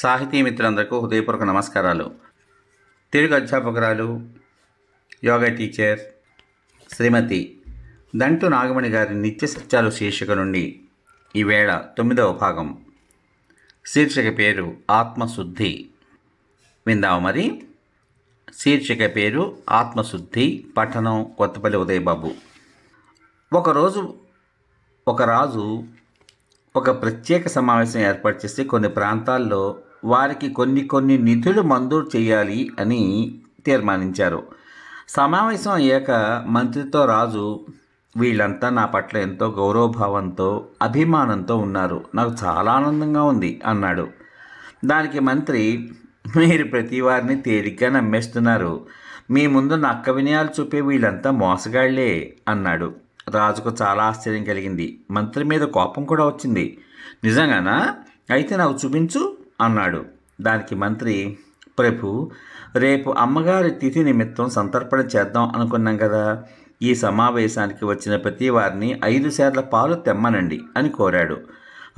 సాహితీ మిత్రులందరికీ హృదయపూర్వక నమస్కారాలు తెలుగు అధ్యాపకురాలు యోగా టీచర్ శ్రీమతి దంటు నాగమణి గారి నిత్య సత్యాలు శీర్షిక నుండి ఈవేళ తొమ్మిదవ భాగం శీర్షిక పేరు ఆత్మశుద్ధి విందాము మరి శీర్షిక పేరు ఆత్మశుద్ధి పఠనం కొత్తపల్లి ఉదయబాబు ఒకరోజు ఒక రాజు ఒక ప్రత్యేక సమావేశం ఏర్పాటు చేసి కొన్ని ప్రాంతాల్లో వారికి కొన్ని కొన్ని నిధులు మంజూరు చేయాలి అని తీర్మానించారు సమావేశం అయ్యాక మంత్రితో రాజు వీళ్ళంతా నా పట్ల ఎంతో గౌరవభావంతో అభిమానంతో ఉన్నారు నాకు చాలా ఆనందంగా ఉంది అన్నాడు దానికి మంత్రి మీరు ప్రతి వారిని తేలిగ్గా నమ్మేస్తున్నారు మీ ముందు నక్క వినయాలు చూపే వీళ్ళంతా మోసగాళ్లే అన్నాడు రాజుకు చాలా ఆశ్చర్యం కలిగింది మంత్రి మీద కోపం కూడా వచ్చింది నిజంగానా అయితే నాకు చూపించు అన్నాడు దానికి మంత్రి ప్రభు రేపు అమ్మగారి తిథి నిమిత్తం సంతర్పణ చేద్దాం అనుకున్నాం కదా ఈ సమావేశానికి వచ్చిన ప్రతి వారిని ఐదు సార్ల పాలు తెమ్మనండి అని కోరాడు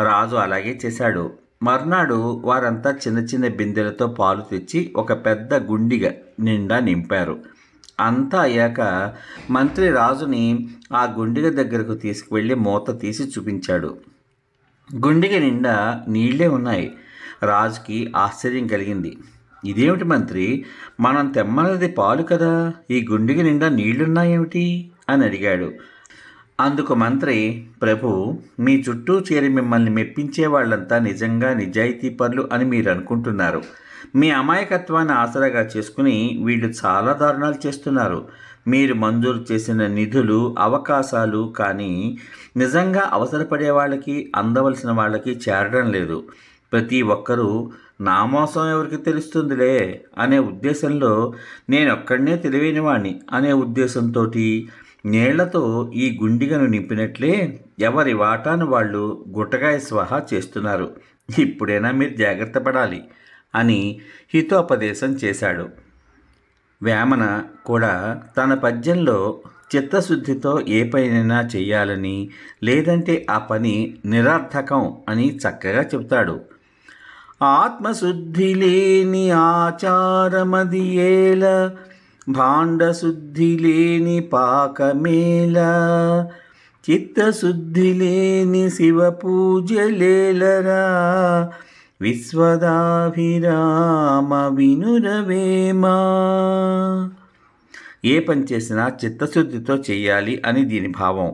రాజు అలాగే చేశాడు మర్నాడు వారంతా చిన్న చిన్న బిందెలతో పాలు తెచ్చి ఒక పెద్ద గుండిగ నిండా నింపారు అంతా అయ్యాక మంత్రి రాజుని ఆ గుండిగ దగ్గరకు తీసుకువెళ్ళి మూత తీసి చూపించాడు గుండిగ నిండా నీళ్లే ఉన్నాయి రాజుకి ఆశ్చర్యం కలిగింది ఇదేమిటి మంత్రి మనం తెమ్మన్నది పాలు కదా ఈ గుండెకి నిండా నీళ్లున్నాయేమిటి అని అడిగాడు అందుకు మంత్రి ప్రభు మీ చుట్టూ చేరి మిమ్మల్ని మెప్పించే వాళ్ళంతా నిజంగా నిజాయితీ పనులు అని మీరు అనుకుంటున్నారు మీ అమాయకత్వాన్ని ఆసరాగా చేసుకుని వీళ్ళు చాలా దారుణాలు చేస్తున్నారు మీరు మంజూరు చేసిన నిధులు అవకాశాలు కానీ నిజంగా అవసరపడే వాళ్ళకి అందవలసిన వాళ్ళకి చేరడం లేదు ప్రతి ఒక్కరూ నా మోసం ఎవరికి తెలుస్తుందిలే అనే ఉద్దేశంలో నేనొక్కడనే తెలివైన వాణ్ణి అనే ఉద్దేశంతో నీళ్లతో ఈ గుండిగను నింపినట్లే ఎవరి వాటాను వాళ్ళు గుటగాయ స్వాహా చేస్తున్నారు ఇప్పుడైనా మీరు జాగ్రత్త పడాలి అని హితోపదేశం చేశాడు వేమన కూడా తన పద్యంలో చిత్తశుద్ధితో ఏ పనినైనా చేయాలని లేదంటే ఆ పని నిరర్థకం అని చక్కగా చెబుతాడు ఆత్మశుద్ధి లేని ఆచారమదియేల భాండశుద్ధి లేని పాకమేల చిత్తశుద్ధి లేని శివ పూజలేలరా విశ్వదాభిరామ వినురవేమా ఏ పని చేసినా చిత్తశుద్ధితో చేయాలి అని దీని భావం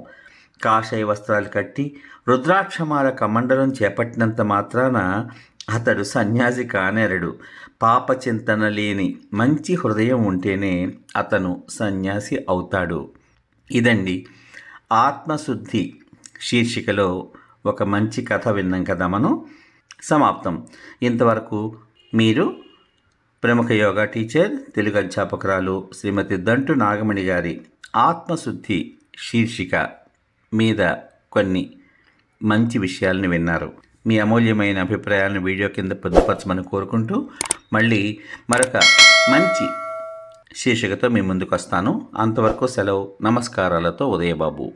కాషాయ వస్త్రాలు కట్టి రుద్రాక్షమాల కమండలం చేపట్టినంత మాత్రాన అతడు సన్యాసి కానేరడు పాప చింతన లేని మంచి హృదయం ఉంటేనే అతను సన్యాసి అవుతాడు ఇదండి ఆత్మశుద్ధి శీర్షికలో ఒక మంచి కథ విన్నాం కదా మనం సమాప్తం ఇంతవరకు మీరు ప్రముఖ యోగా టీచర్ తెలుగు అధ్యాపకురాలు శ్రీమతి దంటు నాగమణి గారి ఆత్మశుద్ధి శీర్షిక మీద కొన్ని మంచి విషయాలను విన్నారు మీ అమూల్యమైన అభిప్రాయాలను వీడియో కింద పొందుపరచమని కోరుకుంటూ మళ్ళీ మరొక మంచి శీర్షికతో మీ ముందుకు వస్తాను అంతవరకు సెలవు నమస్కారాలతో ఉదయబాబు